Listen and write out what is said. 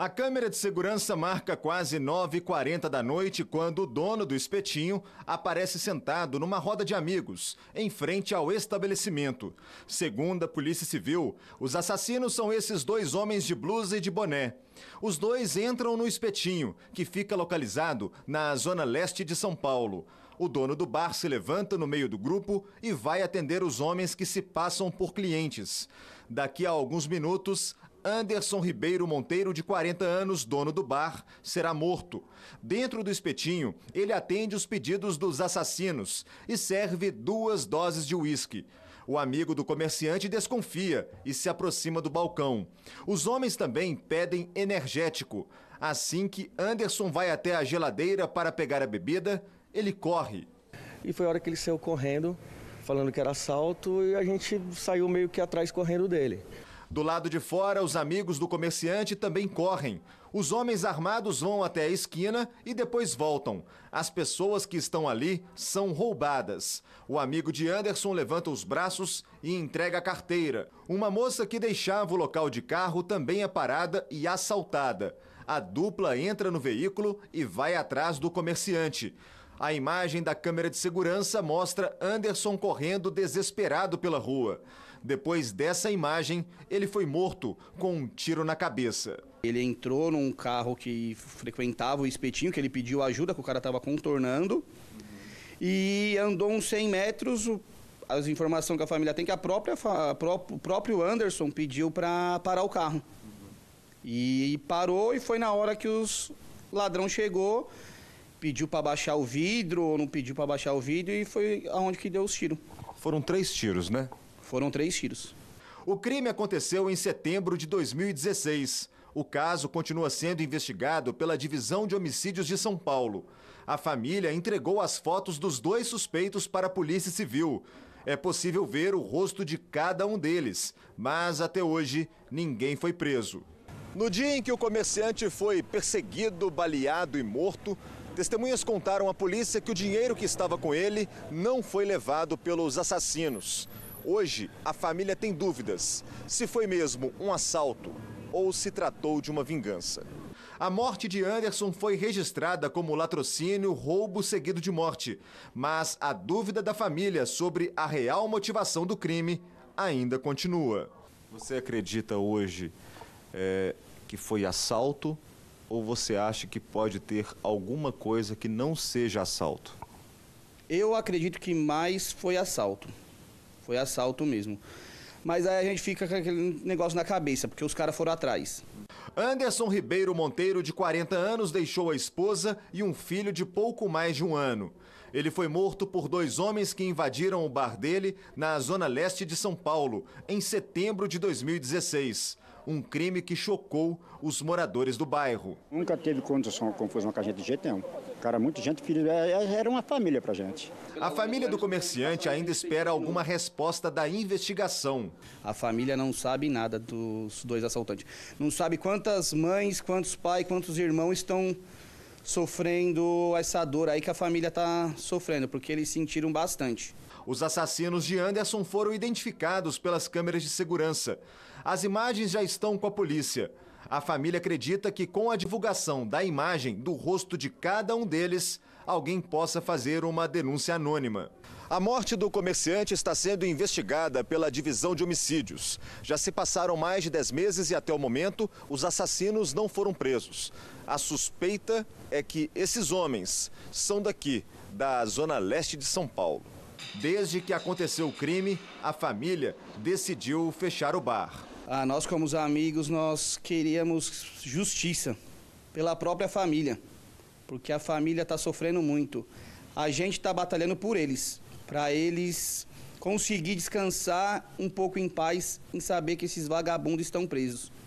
A câmera de segurança marca quase 9h40 da noite quando o dono do espetinho aparece sentado numa roda de amigos, em frente ao estabelecimento. Segundo a Polícia Civil, os assassinos são esses dois homens de blusa e de boné. Os dois entram no espetinho, que fica localizado na zona leste de São Paulo. O dono do bar se levanta no meio do grupo e vai atender os homens que se passam por clientes. Daqui a alguns minutos, Anderson Ribeiro Monteiro, de 40 anos, dono do bar, será morto. Dentro do espetinho, ele atende os pedidos dos assassinos e serve duas doses de uísque. O amigo do comerciante desconfia e se aproxima do balcão. Os homens também pedem energético. Assim que Anderson vai até a geladeira para pegar a bebida, ele corre. E foi a hora que ele saiu correndo, falando que era assalto, e a gente saiu meio que atrás correndo dele. Do lado de fora, os amigos do comerciante também correm. Os homens armados vão até a esquina e depois voltam. As pessoas que estão ali são roubadas. O amigo de Anderson levanta os braços e entrega a carteira. Uma moça que deixava o local de carro também é parada e assaltada. A dupla entra no veículo e vai atrás do comerciante. A imagem da câmera de segurança mostra Anderson correndo desesperado pela rua. Depois dessa imagem, ele foi morto com um tiro na cabeça. Ele entrou num carro que frequentava o espetinho, que ele pediu ajuda, que o cara estava contornando. E andou uns 100 metros, as informações que a família tem, é que a própria, o próprio Anderson pediu para parar o carro. E parou e foi na hora que os ladrão chegou pediu para baixar o vidro ou não pediu para baixar o vidro e foi aonde que deu os tiros. Foram três tiros, né? Foram três tiros. O crime aconteceu em setembro de 2016. O caso continua sendo investigado pela Divisão de Homicídios de São Paulo. A família entregou as fotos dos dois suspeitos para a Polícia Civil. É possível ver o rosto de cada um deles, mas até hoje ninguém foi preso. No dia em que o comerciante foi perseguido, baleado e morto, Testemunhas contaram à polícia que o dinheiro que estava com ele não foi levado pelos assassinos. Hoje, a família tem dúvidas se foi mesmo um assalto ou se tratou de uma vingança. A morte de Anderson foi registrada como latrocínio, roubo seguido de morte. Mas a dúvida da família sobre a real motivação do crime ainda continua. Você acredita hoje é, que foi assalto ou você acha que pode ter alguma coisa que não seja assalto? Eu acredito que mais foi assalto. Foi assalto mesmo. Mas aí a gente fica com aquele negócio na cabeça, porque os caras foram atrás. Anderson Ribeiro Monteiro, de 40 anos, deixou a esposa e um filho de pouco mais de um ano. Ele foi morto por dois homens que invadiram o bar dele na zona leste de São Paulo, em setembro de 2016 um crime que chocou os moradores do bairro. Nunca teve condição, confusão com a gente de jeito nenhum. Cara, muita gente que é, é, era uma família pra gente. A família do comerciante ainda espera alguma resposta da investigação. A família não sabe nada dos dois assaltantes. Não sabe quantas mães, quantos pais, quantos irmãos estão sofrendo essa dor aí que a família está sofrendo, porque eles sentiram bastante. Os assassinos de Anderson foram identificados pelas câmeras de segurança. As imagens já estão com a polícia. A família acredita que com a divulgação da imagem do rosto de cada um deles, alguém possa fazer uma denúncia anônima. A morte do comerciante está sendo investigada pela divisão de homicídios. Já se passaram mais de 10 meses e até o momento os assassinos não foram presos. A suspeita é que esses homens são daqui, da zona leste de São Paulo. Desde que aconteceu o crime, a família decidiu fechar o bar. Ah, nós, como os amigos, nós queríamos justiça pela própria família porque a família está sofrendo muito. A gente está batalhando por eles, para eles conseguir descansar um pouco em paz em saber que esses vagabundos estão presos.